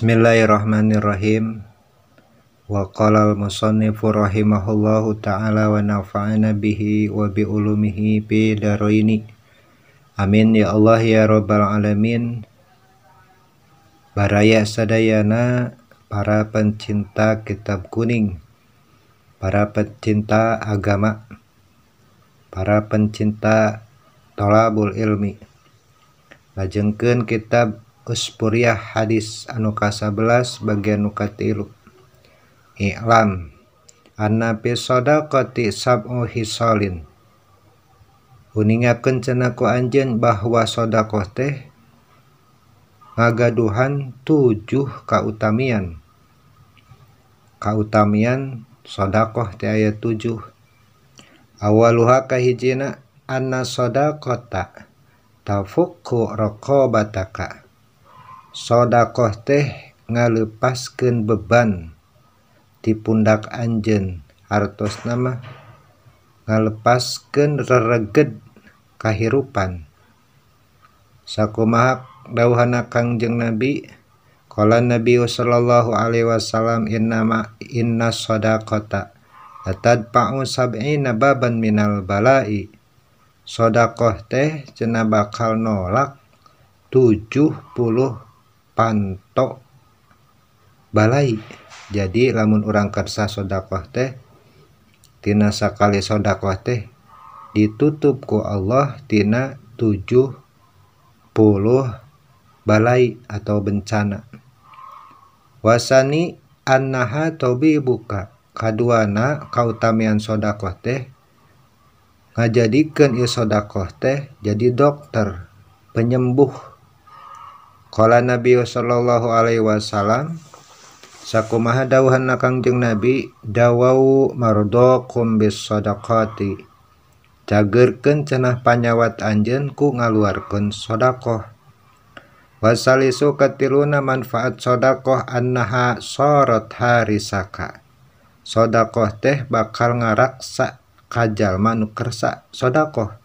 Bismillahirrahmanirrahim. Wa qala al-musannifu rahimahullahu ta'ala wa nafa'ana bihi wa bi ulumihi bi daraini. Amin ya Allah ya rabbal alamin. Baraya sadayana para pencinta kitab kuning, para pencinta agama, para pencinta tolabul ilmi. Lajengkeun kitab uspuriah hadits an kas 11 bagian uka tirukam andalin kuningnya kencenaku anjing bahwashodaqoh teh Hai ngagad Tuhan 7h kautamian kautamianshodaqoh ti ayat 7 awalhakahhijinna anshoda kota tafukurokko batakaan shodaqoh teh ngalepasken beban di pundak Anjen artius nama ngalepasken rereged kahirupan Hai sakumaafbauuhan Kajeng nabi q Nabi Shallallahu Alaihi Wasallam In nama innashoda kotaadban Minal balaaishodaqoh teh cena bakal nolak 7 pantok balai jadi lamun orang kersa sodakoh teh tina sakali sodakoh teh ditutup ku Allah tina tujuh puluh balai atau bencana wasani annaha tobi buka kaduana kautamian sodakoh teh ngajadikan sodakoh teh jadi dokter penyembuh Nabi Shallallahu Alaihi Wasallam sakku maha dauhan naangjeng nabi dawawu mardo kumbishodahoti jaggerken cenah panyawat anjen ku ngaluarkanshodaqoh wasali su ketiluna manfaatshodaqoh annaha sorot harisaka sodaqoh teh bakal ngaraksa kajal mankersashodaqoh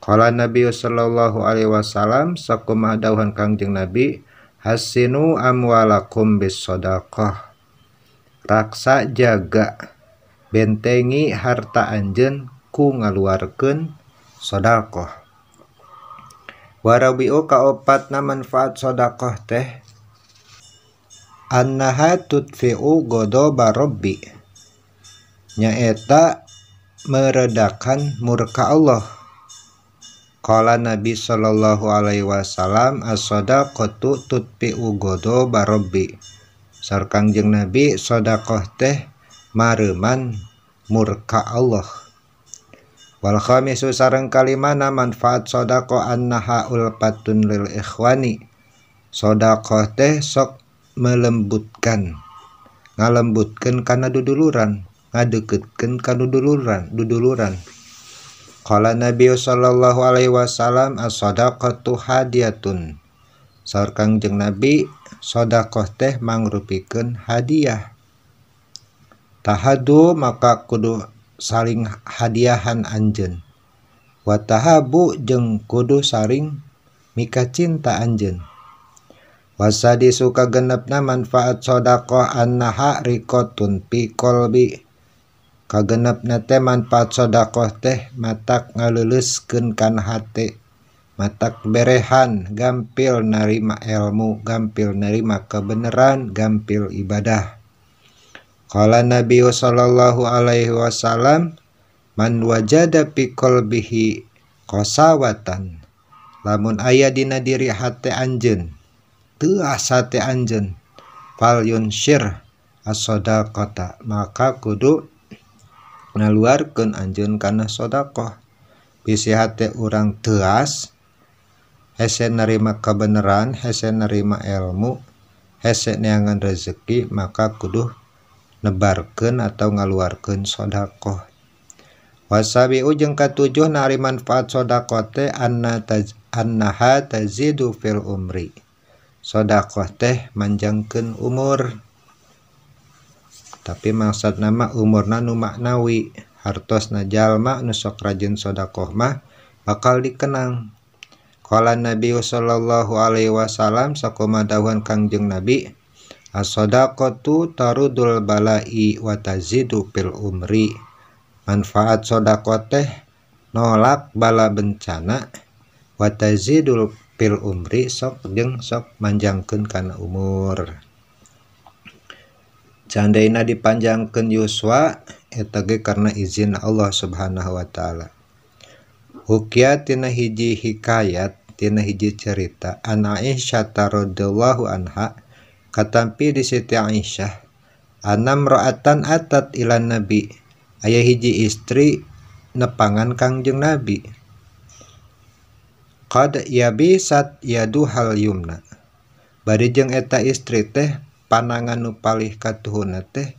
Kala Nabi sallallahu alaihi wasallam sakumah dawuhan Kangjeng Nabi hasinu amwalakum bis sadaqah. Raksa jaga bentengi harta anjen ku ngaluarkeun sadaqah. Warabiu kaopatna manfaat sadaqah teh annaha tutfi'u ghadaba rabbi nyaeta meredakan murka Allah Kala Nabi Shallallahu Alaihi Wasallam kotu tutpi ugodo barobi. jeng Nabi soda teh mareman murka Allah. Wal khamisu sareng kalimana manfaat sodako annaha ulpatun lil ikhwani. Sodakoh teh sok melembutkan ngalembutkan karena duduluran ngadeketkan karena duduluran duduluran Nabi Shallallahu Alaihi Wasallam asshodaq tuh hadiahun sorkanjeng nabishodaqoh teh manrupikan hadiah Hai tahadu maka kudu saling hadiahan Anjen wat tahabu jeng kudu saring mika cinta Anjen wasadi suka genpna manfaatshodaqoh an hak rikoun pi qbiin Ka genap na man pat soda koh teh matak ngaluluskenkan hate matak berehan gampil narima elmu gampil nerima ke beneran gampil ibadah q nabi Shallallahu Alaihi Wasallam manduajada pi qbihhi kosawatan lamun ayah didirihati Anjen tu asate Anjen pallyunsir asoda kota maka kudu dan ngaluarkan anjun karenashodaqoh bisihati urang teas he neima kebenarran hesen nerima ilmu hesek neangan rezeki maka kuuh nebarken atau ngaluarkanshodaqoh wasabi ujungng ketujuh nari manfaat sodakote antaj anzi fil umrishodaqoh teh manjeke umurnya tapi maksud nama umurna nu maknawi hartos najalma nusok rajin sodakoh mah bakal dikenang Kala Nabi Sallallahu Alaihi Wasallam sakumadawan kangjeng Nabi As-sodakotu tarudul balai watazidu pil umri Manfaat soda teh nolak bala bencana watazidul pil umri sok jeng sok manjangkeun kana umur candaina dipanjkan Yuusua etagi karena izin Allah subhanahuwa ta'ala hukitina hijji hikayattina hiji cerita anakyaha katampi di Siti Aisyah anamroatan atad Ilan nabi Ayh hiji istri nepangan Kangjeng nabi yabi saat yadu halna badjeng eta istri teh pun panangan nu palih katuhuna teh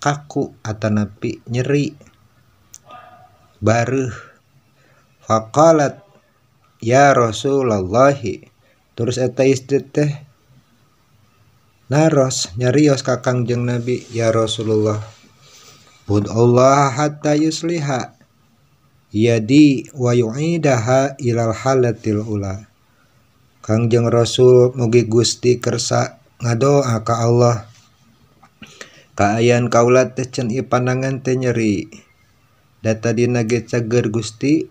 kaku atanapi nyeri baru faqalat ya Rasulullah terus eta istri teh naros nyarios kakang jeng nabi ya rasulullah bud Allah hatta yusliha yadi wa yu'idaha ilal halatil ula Kangjeng Rasul mugi Gusti kersa ngadoa ka Allah kaula kaulat can i pandangan teh nyeri data dina ge cager Gusti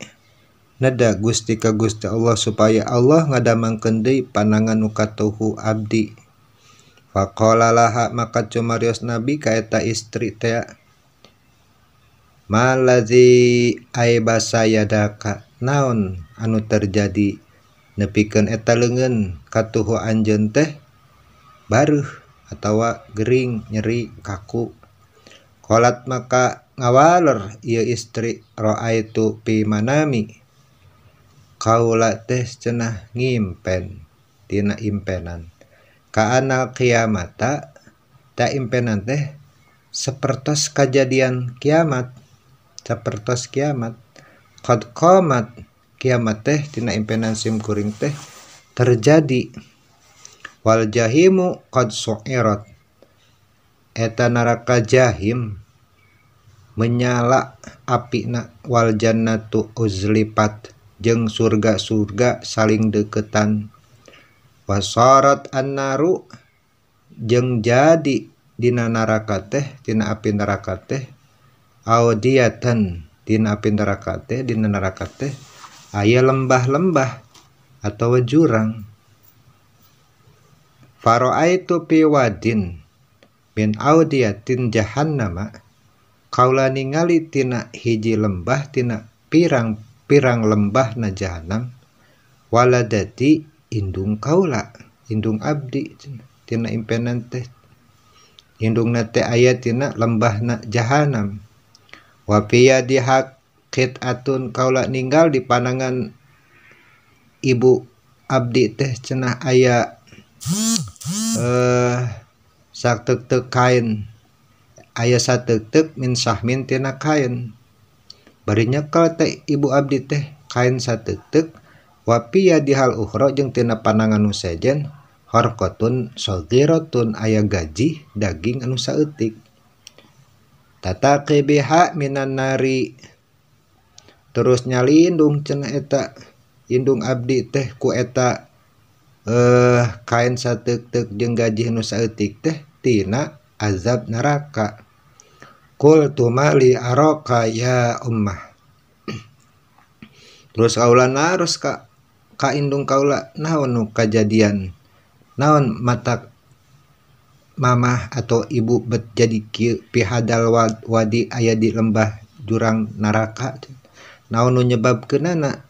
nada Gusti ka Gusti Allah supaya Allah ngadamangkeun deui panangan nu katuhu abdi faqala laha maka cumarios nabi ka eta istri teh malazi yadaka naon anu terjadi nepikeun eta leungeun katuhu anjeun teh baru atau Gering nyeri kaku kolat maka ngawaler ia istri roa itu pi manami kaula teh cenah ngimpen tina impenan kaana kiamata tak impenan teh sepertos kejadian kiamat sepertos kiamat kod komat kiamat teh tina impenan sim kuring teh terjadi Waljahimuakahim menyala apiwaljannatulipat jeng surgasurga saling deketan wasorot anru jeng jadi Dinaraka Ti api nerakaodiatan Ti apinerakaaka aya lembah-lembah atau jurang. Faro'aitu pi wadin min audiatin jahannama kaula ningali tina hiji lembah tina pirang-pirang lembah na jahanam waladati indung kaula indung abdi tina impenan teh indung nate ayat tina lembah na jahanam wapiya dihak atun kaula ninggal di panangan ibu abdi teh cenah ayat eh saatte kain aya satutek minah mintina kain berikutnyanya kau teh ibu Abdi teh kain satutik wapi di hal uhrojungtina panangan nusajen horkoun soldroun ayah gaji daging an nusaetik tata Kbh Minanari Hai terus nyali lindung cenaeta lindung Abdi teh kuetae eh kain satutuk je gaji Nusayutik tehtina azab nerakakultum kaymah terus kaula narus Ka Kandung kauula naon kejadian naon mata Mamah atau ibuja pihadal wadi ayah di lembah jurang naraka naon nyebab ke nana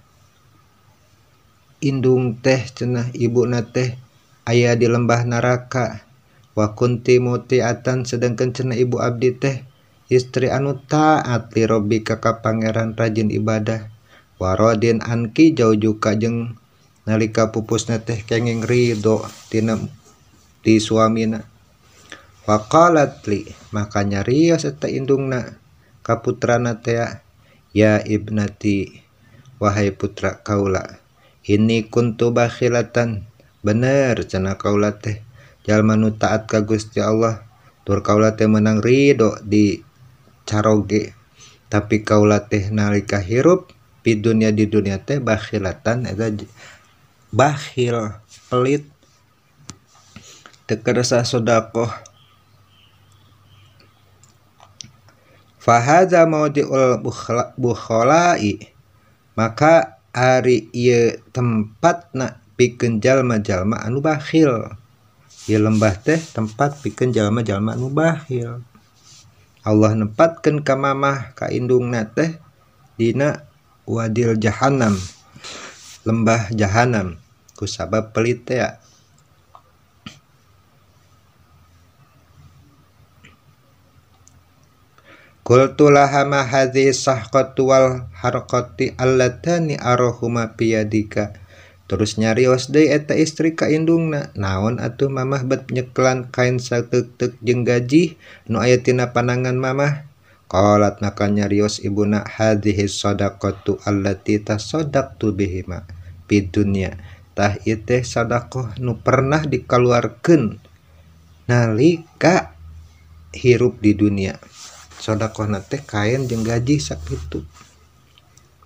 Indung teh cenah ibu Nateh aya dilembah naraka wakunti mutiatan sedangken cena ibu Abdi teh istri anu taatirobi kaka Pangeran rajin ibadah Waodin Anki jauh jugajeng nalika pupusnatete kegeg ridhotinamtiwamina wakolatli makanya Riya serta inndungna Kaputra Naa ya Ibnatiwahai putra Kaulaan ini kuntu bakhilatan bener cenah kaula teh jalma nu taat ka Gusti Allah tur kaula teh menang ridho di caroge tapi kaula teh nalika hirup di dunia di dunia teh bakhilatan eta bakhil pelit tekersa sodako. fahaza mau diul bukholai maka Ari tempat na piken jalma Jalma anbahil lembah teh tempat piken jalma Jalmaanbahil Allah neempatkan kam mamamah kandung na teh Dina wadil jahanam lembah jahanam kusabab pelitea tulah ha had sah harkoti allaani aro piadka terusnya Rios deta istri kandungna naon atau Mamah benyeklan kain satu je gaji nutina panangan mamamahkolat makanya Rios Ibuna hadshoda tu alla sodak pinunnyatahihsdaoh nu pernah dikaluarkan nalika hirup di dunia for daqoh teh kain je gaji sakit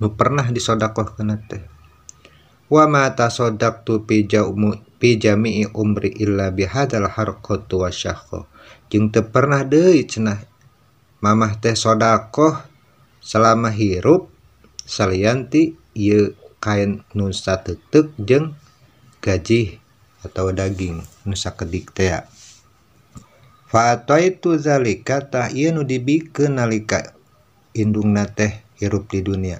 lu pernah di sodaqoh ke teh wa so pernah Ma tehshodaqoh selama hirup salanti y kain nusa tetep jeng gaji atau daging nusa kedikteak itu zatahlikandung Na hirup di dunia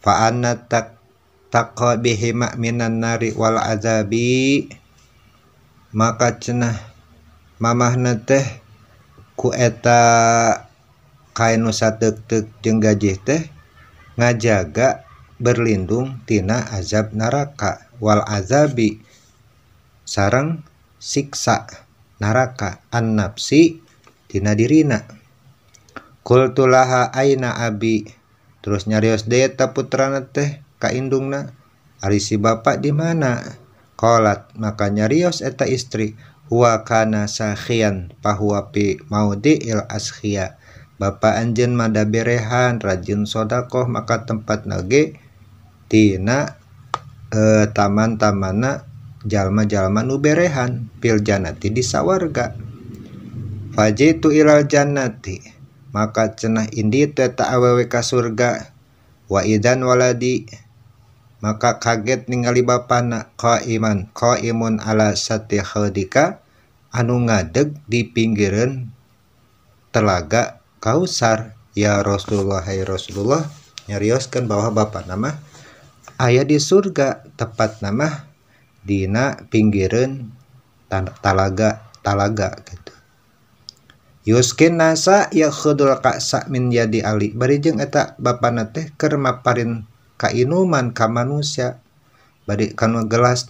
faanawala az maka cenah Mamah Nate kueta kain teh ngajaga berlindung Tina azab narakawala Azabi sarang siksa haraka anfsi Ti dina kulaha Aina Abi terusnya Rio Deta putra teh kandungna Arisi Bapak dimanakolat makanya Rio eta istri wakanakhyan Pahuapi maudi il Ashia Bapak Anj Mada Berehan rajinshodaqoh maka tempat nagetinana eh, taman Ta mana di jalma-jalma nuberehan pil janati di sawarga fajitu ilal janati maka cenah indi teta awewe ka surga wa idan waladi maka kaget ningali bapana qaiman qaimun ala sati khadika anu ngadeg di pinggiran telaga kausar ya Rasulullah hai Rasulullah nyarioskan bahwa bapak nama ayah di surga tepat nama Di pinggirn tanda talaga talaga gitu Yuuskin nasaiadul Ka jadi Alingak Bapak keapain kainuman Ka manusia gelas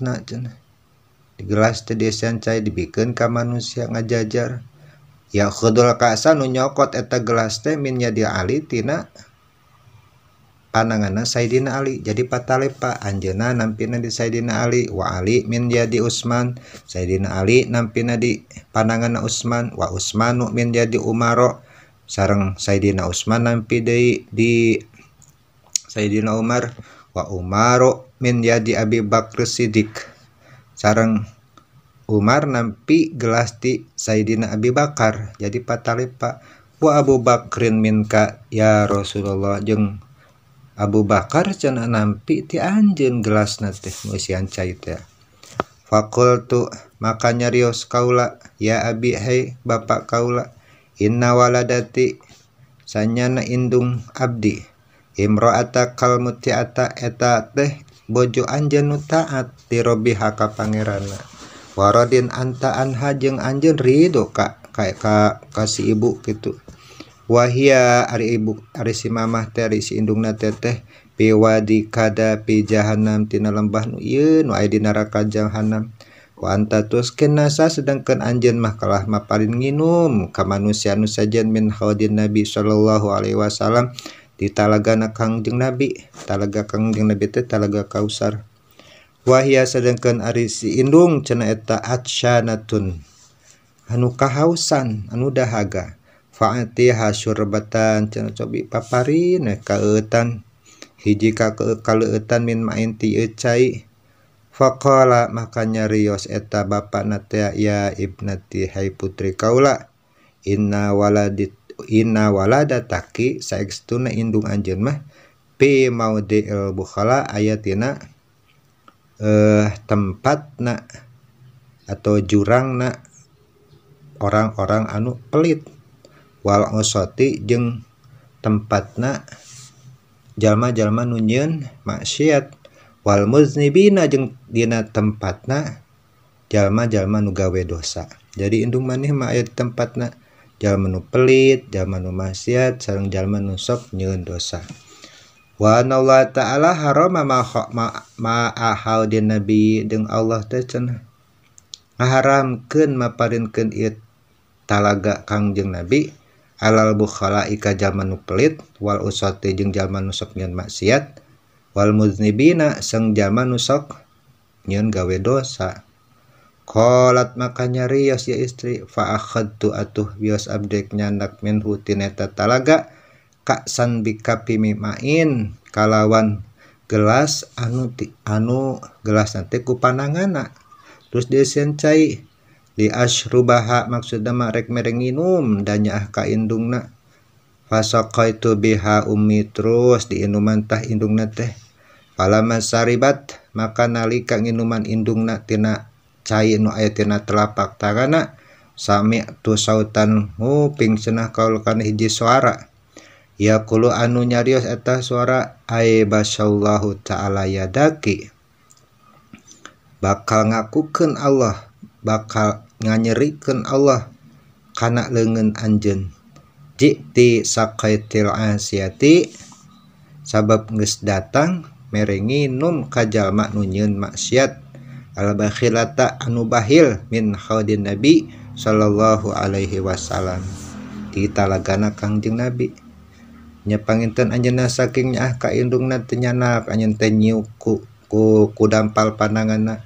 digelas dibikin Ka manusia ngajajar yadul Ka nyokot eta gelas temnya dia alitina panangana Saidina Ali jadi patalepa anjeuna nampina di Saidina Ali wa Ali min jadi Utsman Saidina Ali nampina di panangana Utsman wa Utsman min jadi Umaro sareng Sayyidina Utsman nampi deui di Saidina Umar wa Umaro min jadi Abi Bakr Siddiq Sarang Umar nampi gelas di Sayyidina Abi Bakar jadi patalepa wa Abu Bakrin minka ya Rasulullah jeng Abu Bakar cena nampi ti anjin gelas naih muusiaian cait ya fakul tuh makanya rios kaula ya Abi hai ba Kaula inna walati sannya inndung abdi Imroata kal mutiata eta bojo anj nu taat tirobihaka Pangerana waraddin antaaan hajeng anjr ridho Ka Ka ka kasih ibu gitu. Wahia Ari ibuk Ari Mamah sindungnatetewa di kada jahanamtinana lembah nuakahanam Wata tusken nasa sedangkan anj mahkalah main ngiumkaman manusia Nusa min Khudi Nabi Shallallahu Alaihi Wasallam di talaga na Kangjng nabi Talaga kengging nabi Te talaga kausar Wahia sedangkan arisindung cena taat Syun anu kahausan anudahga. has surbatan cecobi paparinek keetan hijika ke kalautan min main fokola makanya Rio eteta Bapak Naya Ibnati Hai putri Kaula innawala di innawaladaki sastu nandung Anjr mah P mau Dlbukhala ayat eh tempatnak atau jurangnak orang-orang anu pelit nih wati jeng tempat na jalma-man nuyun maksiat Wal muni Bing Di tempat nah jalma-jalman nugawe dosa jadi lindung man may tempatnya ja nu pelit ja maksiat serrang jaman nusok nyun dosa wa ta'ala ha ma nabi deng Allah haramparinken it talaga Kangjeng nabi bukhala ika zaman nulitwal zaman nusok maksiat Wal muzni Bi seng zaman nusok nyon gawe dosakolat makanya Rios ya istri fa tuh atuh bios abjeknyanakmin putineaga Kasan bikaimi main kalawan gelas anu ti anu gelas nantiku pananganak terus desain cair di asrbaha maksud rek-mereng minum dannya inndung fa itu bihai terus di innumantahndung teh pamansaribat maka nalika minuman inndungtinapakutanping senah kaukan iji suara yakulu anu nyariuseta suara a basyaallahu tadaki bakal ngakuken Allah bakal nganyerikan Allah kanak lengen Anjen cikti sakkatilsiaati sabab nges datang merei num kajjalmak nuyun maksiat albahilata an Bahil min Khudi Nabi Shallallahu Alaihi Wasallam kitatalah gana Kangjeng nabi nyepanginten Anjena sakingnya Kandung nanya na antennyuku ku kudampal pananganan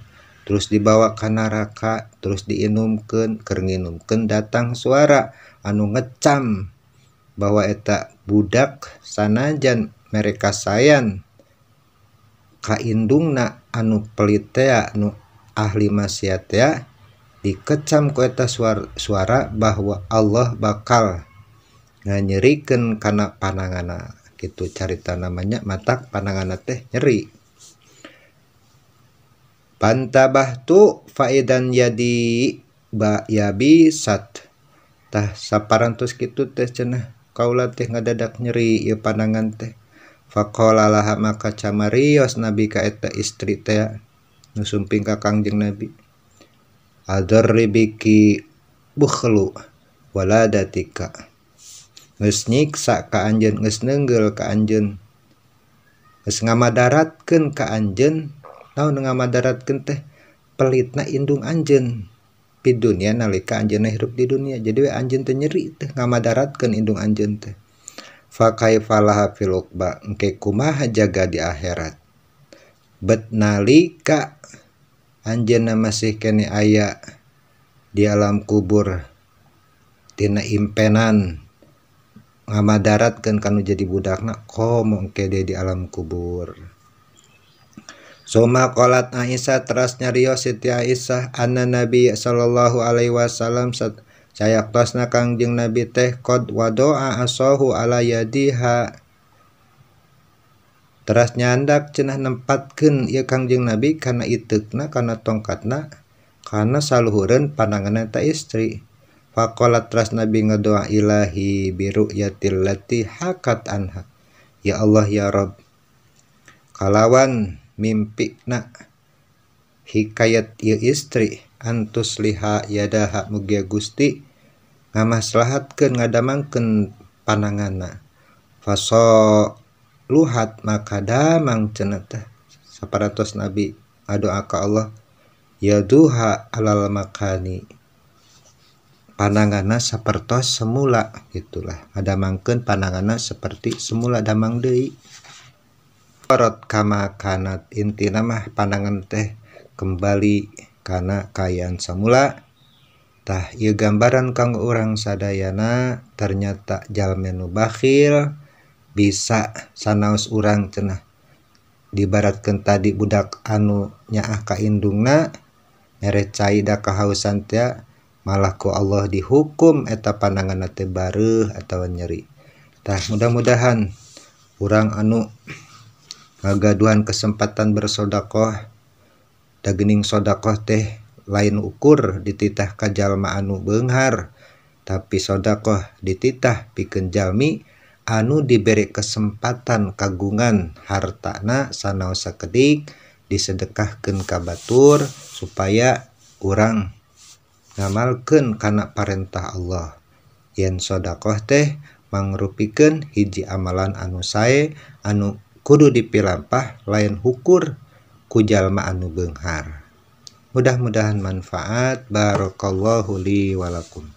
terus dibawa kanaraka terus diinumkan ker minumkan datang suara anu ngecam bahwa et tak budak sanajan mereka sayang kandung na anuppelitea nu ahli maksiat ya dikecam kueta suara-sura bahwa Allah bakal nga nyeriken karena pananganan gitu Carrita namanya mata pananganan teh nyeri Pantabah tu faedan yadi ba yabi sat. Tah saparantos kitu teh cenah kaula teh ngadadak nyeri ieu pandangan teh. Faqala laha maka camarios nabi ka eta istri teh nusumping ka Kangjeng Nabi. Adarri biki bukhlu waladatika. Geus nyiksa ka anjeun, geus nenggel ka anjeun. Geus ngamadaratkeun ka anjeun naon ngamaratkeun teh pelitna indung anjen di dunia nalika anjena hirup di dunia jadi we anjen teh nyeri teh ngamadaratkeun indung anjen teh fakai kaifalah fil uqba engke kumaha jaga di akhirat bet nalika anjeunna masih kene ayak di alam kubur tina impenan ngamadaratkeun kanu jadi budakna komong kede di alam kubur Sumakolat ahah terasnya ryisah an nabi Shallallahu Alaihi Wasallam sad sayayak na Kajing nabi tehkod wadoa asohu a yaha Hai terasnya dak cenahempatkenia kangjeing nabi karena itena karena tongkat nah karena salhurren panangannta istri fakolat ras nabi Ngdoa Ilahhi biru yatilih hakatha ya Allah ya rob kalawan mimpi nak hikayat ia istri antus liha yadaha mugia gusti ken ngamaslahatkeun mangken pananganna faso luhat maka damang cenata separatus nabi ka Allah ya duha alal makani panangana sepertos semula gitulah ada mangken panangana seperti semula damang deui Bart kam kanat inti nama panangan teh kembali karena kayan semulatah ya gambaran kamu orang Sadayana ternyata Ja nubahil bisa sanaus orangrang cenah dibaratkan tadi budak anunya ah akanndung nah merek cairdah kehausan ya malahku Allah dihukum eta panangannate baru atau nyeritah mudah-mudahan orang anu ya kegaduan kesempatan bershodaqoh dagening shodaqoh teh lain ukur dititah kejalma Anu Benhar tapi shodaqoh dititah piken Jami anu diberi kesempatan kagungan harta na sanaosa Kedik disedekah kekabatur supaya kurang ngamalkan karena perintah Allah yen shodaqoh teh mengerupikan hiji amalan anu saye anu dipilampah lain hukur kujama Anu Benghar mudah-mudahan manfaat Barookohuli wakum